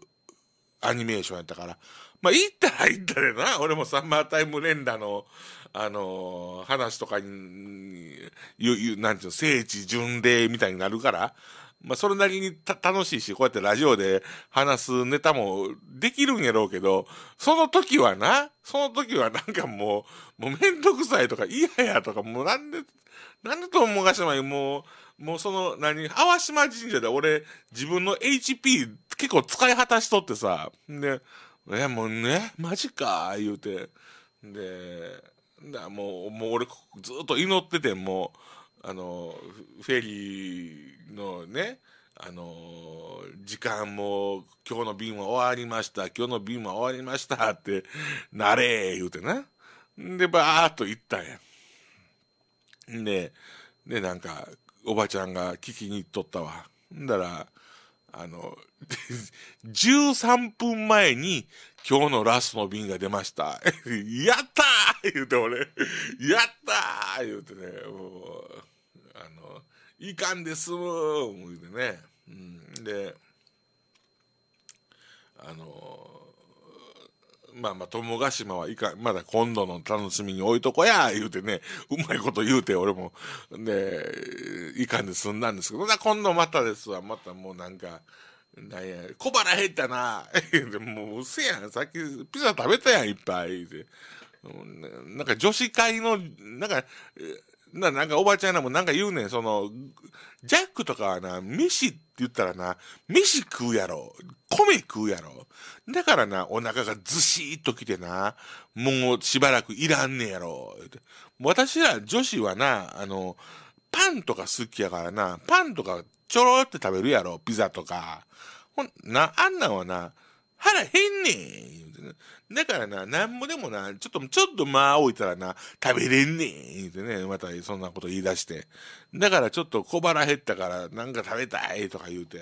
A: アニメーションやったから。まあ、行ったら行ったでな、俺もサマータイムレンダーの、あのー、話とかに、ゆ、ゆ、なんていうの、聖地巡礼みたいになるから、まあ、それなりに楽しいし、こうやってラジオで話すネタもできるんやろうけど、その時はな、その時はなんかもう、もうめんどくさいとか嫌やとか、もうなんで、なんで友ヶ島にもう、もうその何、淡島神社で俺、自分の HP 結構使い果たしとってさ、で、え、もうね、マジか、言うて、で、だもう、もう俺、ずっと祈ってて、もう、あの、フェリーのね、あの時間も、今日の便は終わりました、今日の便は終わりましたって、なれー言うてな。で、ばーっと行ったんや。んで、で、なんか、おばちゃんが聞きに行っとったわ。んだら、あの、13 *laughs* 分前に今日のラストの便が出ました。*laughs* やったー言うて俺、やったー言うてね、もう、あの、いかんですむー言うてね、うん、で、あのまあまあ、友ヶ島はいかまだ今度の楽しみに置いとこや、言うてね、うまいこと言うて、俺も、で、いかんで済んだんですけど、今度またですわ、またもうなんか、なんや、小腹減ったな、でもううせやん、さっきピザ食べたやん、いっぱい、で。なんか女子会の、なんか、な、なんかおばちゃんらもなんか言うねん、その、ジャックとかはな、飯って言ったらな、飯食うやろ、米食うやろ。だからな、お腹がずしーっときてな、もうしばらくいらんねやろ。私ら女子はな、あの、パンとか好きやからな、パンとかちょろって食べるやろ、ピザとか。ほん、な、あんなんはな、腹へんねん。だからな、なんもでもな、ちょっと、ちょっと間置いたらな、食べれんねん。ってね、またそんなこと言い出して。だからちょっと小腹減ったから、なんか食べたいとか言うて。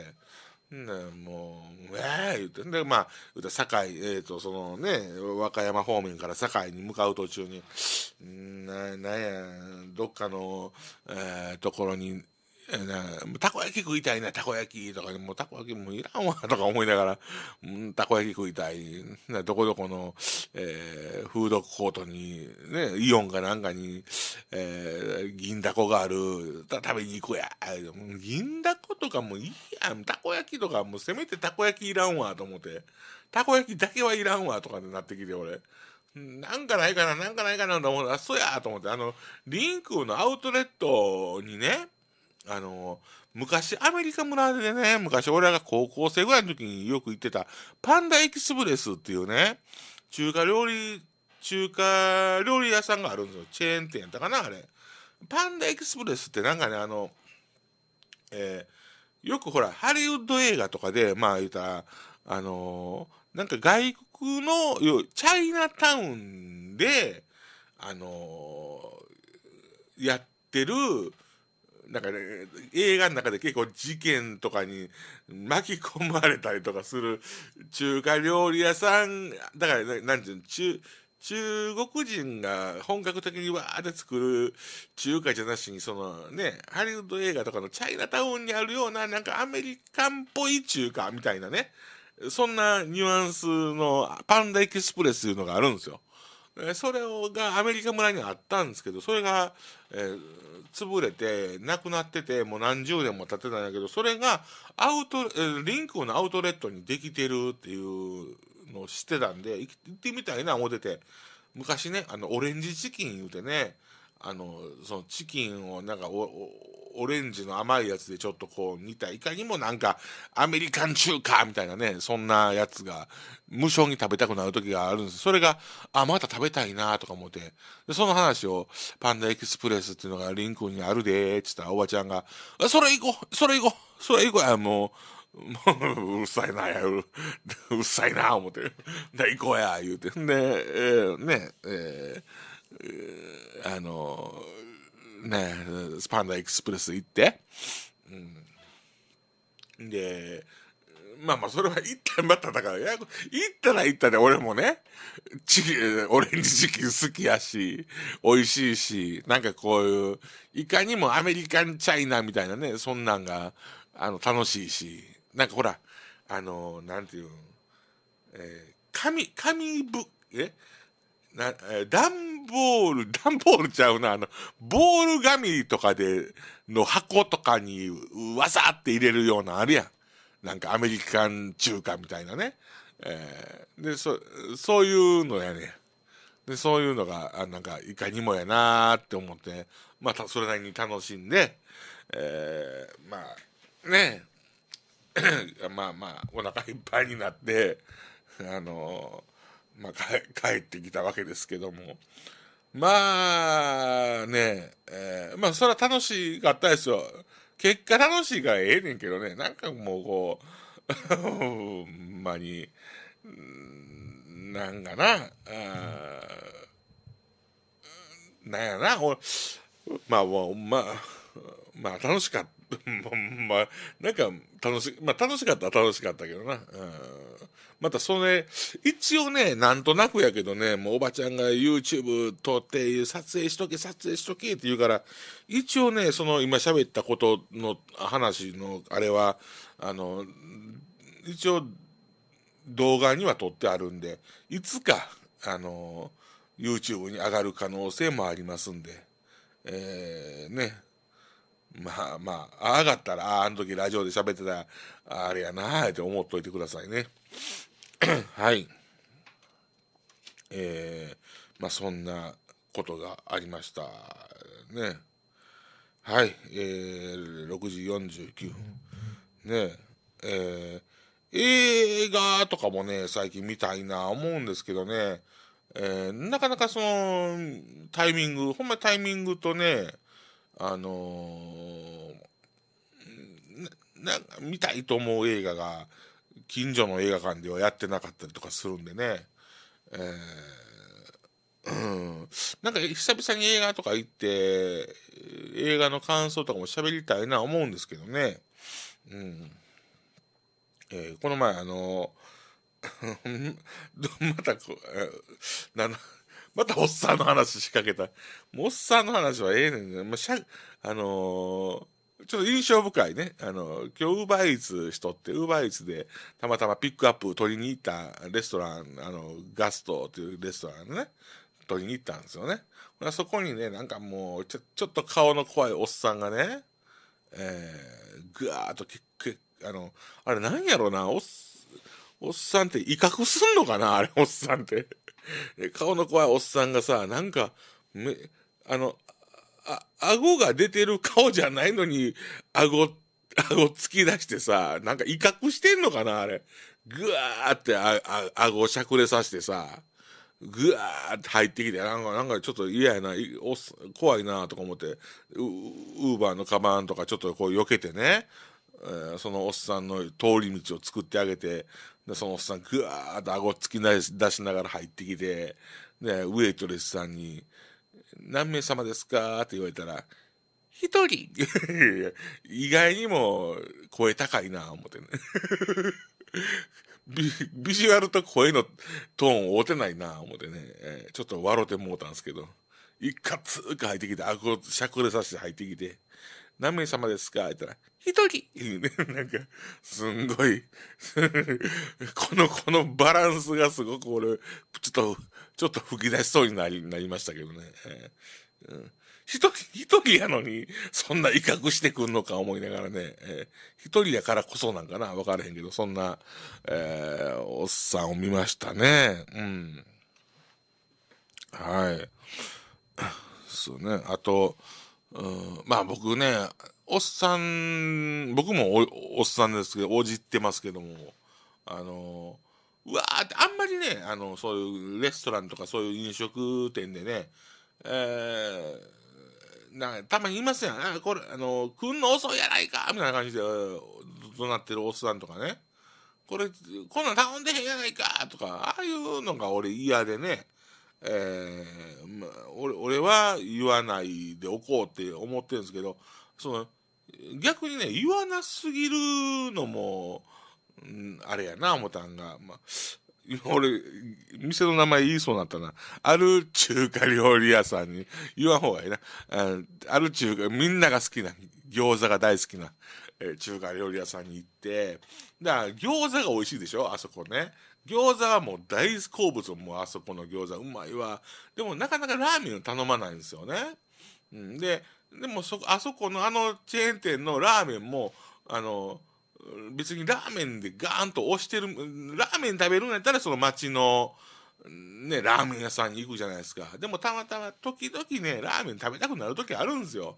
A: なもう、ええ言って。で、まあ、堺、えっ、ー、と、そのね、和歌山方面から堺に向かう途中に、な、なんや、どっかの、えー、ところに、たこ焼き食いたいな、たこ焼きとか、もうたこ焼きもいらんわとか思いながら、たこ焼き食いたい。どこどこの、えー、フードコートに、ね、イオンかなんかに、えー、銀だこがある、食べに行くや。銀だことかもいいやん。たこ焼きとか、もうせめてたこ焼きいらんわと思って、たこ焼きだけはいらんわとかになってきて、俺。なんかないかな、なんかないかなと思ったら、そうやと思って、あの、リンクのアウトレットにね、あの昔アメリカ村でね、昔俺らが高校生ぐらいの時によく行ってた、パンダエキスプレスっていうね、中華料理、中華料理屋さんがあるんですよ。チェーン店やったかな、あれ。パンダエキスプレスってなんかね、あの、えー、よくほら、ハリウッド映画とかで、まあ言うたら、あのー、なんか外国の、チャイナタウンで、あのー、やってる、なんかね、映画の中で結構事件とかに巻き込まれたりとかする中華料理屋さん、だから、なんていうの、中、中国人が本格的にわーって作る中華じゃなしに、そのね、ハリウッド映画とかのチャイナタウンにあるような、なんかアメリカンっぽい中華みたいなね、そんなニュアンスのパンダエキスプレスいうのがあるんですよ。えそれをがアメリカ村にあったんですけどそれが、えー、潰れてなくなっててもう何十年も経ってたんだけどそれがアウト、えー、リンクのアウトレットにできてるっていうのを知ってたんで行ってみたいな思ってて昔ねあのオレンジチキン言うてねあのそのチキンをなんかおおオレンジの甘いやつでちょっとこう煮たいかにもなんかアメリカン中華みたいなねそんなやつが無性に食べたくなる時があるんですそれがあまた食べたいなとか思ってでその話をパンダエキスプレスっていうのがリンクにあるでーっつったらおばちゃんが「それ行こうそれ行こうそれ行こうやもう」う、るさいな、やる。うるさいな、思って。で、行こうや、言うて。で、えー、ね、えー、えー、あのーね、スパンダエクスプレス行って、うん、で、まあまあ、それは一旦まただから、や、行ったら行ったで、俺もね、チキオレンジチキン好きやし、美味しいし、なんかこういう、いかにもアメリカンチャイナみたいなね、そんなんが、あの、楽しいし、なんかほら、あの、なんていうえー、紙、紙ぶ、えな、えー、断ボール、段ボールちゃうな、あの、ボール紙とかで、の箱とかに、わさって入れるようなあるやん。なんかアメリカン中華みたいなね。えー、で、そ、そういうのやね。で、そういうのが、あなんか、いかにもやなーって思って、またそれなりに楽しんで、えー、まあ、ね *coughs* まあまあ、お腹いっぱいになって、あのー、まあ、帰ってきたわけですけども、まあね、えー、まあそれは楽しかったですよ。結果楽しいからええねんけどね、なんかもうこう、*laughs* ほんまに、なんかな、なんやな、ほ。まあ、まあ、まあ、楽しかっまあ、なんか楽し、まあ楽しかった楽しかったけどな。うん、またそれ、一応ね、なんとなくやけどね、もうおばちゃんが YouTube 撮って撮影しとけ、撮影しとけって言うから、一応ね、その今喋ったことの話のあれは、あの、一応動画には撮ってあるんで、いつか、あの、YouTube に上がる可能性もありますんで、えー、ね。まあまあ、上がったら、ああの時ラジオで喋ってた、あれやなって思っといてくださいね。*coughs* はい。えー、まあそんなことがありましたね。はい、えー、6時49分。ねえー、映画とかもね、最近見たいな思うんですけどね、えー、なかなかその、タイミング、ほんまタイミングとね、あのー、見たいと思う映画が近所の映画館ではやってなかったりとかするんでね、えー、うん、なんか久々に映画とか行って映画の感想とかも喋りたいな思うんですけどね、うんえー、この前あのー *laughs* またこ、えー、またおっさんの話仕掛けた。もうおっさんの話はええねんね。まあ、しゃ、あのー、ちょっと印象深いね。あの、今日、ウーバーイーツしとって、ウーバーイーツで、たまたまピックアップ取りに行ったレストラン、あの、ガストっていうレストランね、取りに行ったんですよね。そこにね、なんかもう、ちょ、ちょっと顔の怖いおっさんがね、えー、ぐわーっとけ、け、あの、あれなんやろな、おっ、おっさんって威嚇すんのかなあれ、おっさんって。顔の怖いおっさんがさ、なんか、あの、あ、顎が出てる顔じゃないのに、顎、顎突き出してさ、なんか威嚇してんのかな、あれ。ぐわーってあ、あ、顎をしゃくれさしてさ、ぐわーって入ってきて、なんか、なんかちょっと嫌やな、お怖いなとか思って、ウーバーのカバンとかちょっとこう避けてね、えー、そのおっさんの通り道を作ってあげてでそのおっさんぐわーっと顎突き出しながら入ってきてでウェイトレスさんに「何名様ですか?」って言われたら「一人 *laughs*」意外にも声高いな思ってね *laughs* ビビジュアルと声のトーン合うてないな思ってね、えー、ちょっと笑うてもうたんですけど。一括か入ってきて、あをしゃくれさせて入ってきて、何名様ですか言ったら、一人 *laughs* なんか、すんごい *laughs* この、このバランスがすごく俺、ちょっと、ちょっと吹き出しそうになり、なりましたけどね。えうん一人、一人やのに、そんな威嚇してくんのか思いながらね、えー、一人やからこそなんかな、わからへんけど、そんな、えー、おっさんを見ましたね。うん。はい。そうね。あと、うんまあ僕ねおっさん僕もおっさんですけどおじってますけどもあのうわーってあんまりねあのそういうレストランとかそういう飲食店でね、えー、なんかたまにいますやんこれあの来んの遅いやないかみたいな感じで怒鳴ってるおっさんとかねこれこんなん頼んでへんやないかとかああいうのが俺嫌でねえー、俺俺は言わないでおこうって思ってるんですけどその逆にね言わなすぎるのも、うん、あれやな思たんが、まあ、俺店の名前言いそうになったなある中華料理屋さんに言わん方がいいなある中華みんなが好きな餃子が大好きな、えー、中華料理屋さんに行ってだから餃子が美味しいでしょあそこね餃子はもう大好物もうあそこの餃子うまいわでもなかなかラーメンを頼まないんですよね、うん、ででもそあそこのあのチェーン店のラーメンもあの別にラーメンでガーンと押してるラーメン食べるんやったらその町のねラーメン屋さんに行くじゃないですかでもたまたま時々ねラーメン食べたくなる時あるんですよ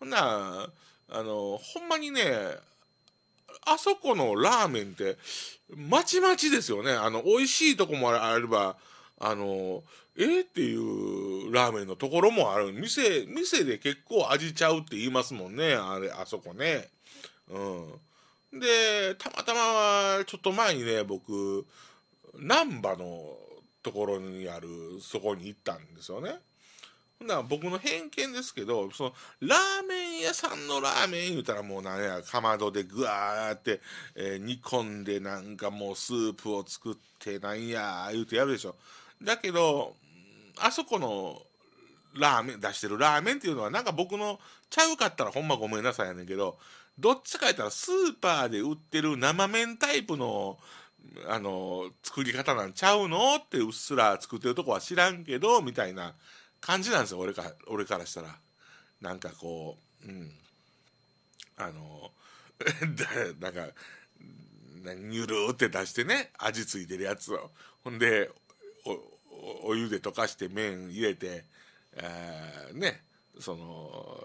A: ほんなあのほんまにねあそこのラーメンって、まちまちですよね。あの、美味しいとこもあれば、あの、えー、っていうラーメンのところもある。店、店で結構味ちゃうって言いますもんね。あれ、あそこね。うん。で、たまたま、ちょっと前にね、僕、難波のところにある、そこに行ったんですよね。な僕の偏見ですけど、その、ラーメン屋さんのラーメン言うたらもうなんや、かまどでぐわーって、えー、煮込んでなんかもうスープを作ってなんや、言うてやるでしょ。だけど、あそこのラーメン、出してるラーメンっていうのはなんか僕のちゃうかったらほんまごめんなさいやねんけど、どっちか言ったらスーパーで売ってる生麺タイプの、あの、作り方なんちゃうのってうっすら作ってるとこは知らんけど、みたいな。感じなんですよ俺か俺からしたらなんかこううんあの *laughs* なんかゅるって出してね味付いてるやつをほんでおお湯で溶かして麺入れて、えー、ねその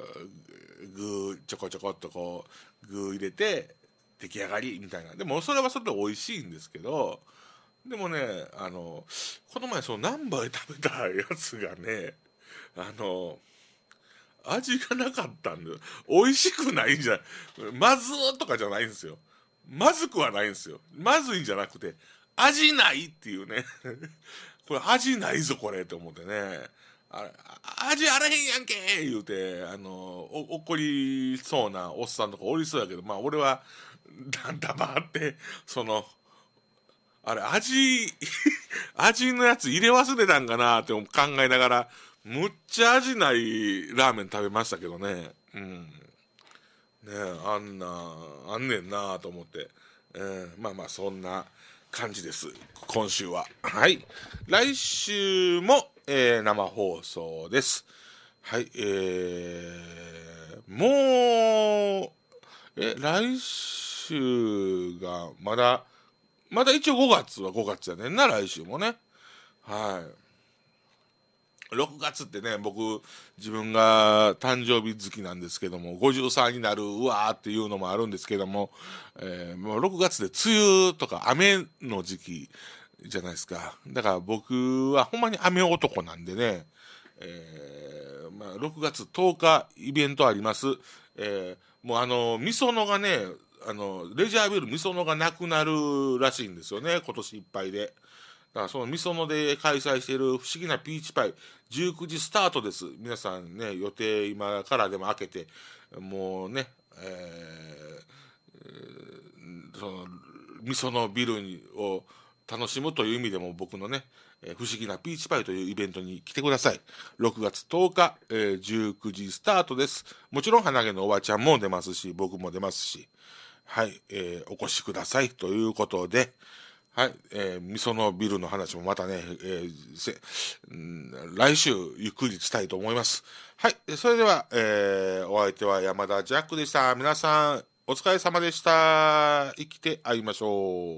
A: 具ちょこちょこっとこう具入れて出来上がりみたいなでもそれはそれで美味しいんですけどでもねあのこの前その何杯食べたやつがねあの味がなかったんで美味しくないんじゃまずとかじゃないんですよまずくはないんですよまずいんじゃなくて味ないっていうね *laughs* これ味ないぞこれって思ってねあれ味あれへんやんけ言うてあの怒りそうなおっさんとかおりそうやけどまあ俺は *laughs* 黙ってそのあれ味 *laughs* 味のやつ入れ忘れたんかなって考えながらむっちゃ味ないラーメン食べましたけどね。うん。ねあんな、あんねんなと思って。えー、まあまあ、そんな感じです。今週は。はい。来週も、えー、生放送です。はい。えー、もう、え、来週が、まだ、まだ一応5月は5月やねんな、来週もね。はい。6月ってね僕自分が誕生日好きなんですけども53になるうわーっていうのもあるんですけども、えー、もう6月で梅雨とか雨の時期じゃないですかだから僕はほんまに雨男なんでね、えー、まあ、6月10日イベントあります、えー、もうあのみそのがねあのレジャービルみそのがなくなるらしいんですよね今年いっぱいで。からそのみそので開催している不思議なピーチパイ、19時スタートです。皆さんね、予定今からでも開けて、もうね、えー、その、みそのビルを楽しむという意味でも僕のね、え不思議なピーチパイというイベントに来てください。6月10日、えー、19時スタートです。もちろん、花毛のおばちゃんも出ますし、僕も出ますし、はい、えー、お越しくださいということで、はい、えー、味噌のビルの話もまたね、えー、来週ゆっくりしたいと思います。はい、それでは、えー、お相手は山田ジャックでした。皆さん、お疲れ様でした。生きて会いましょう。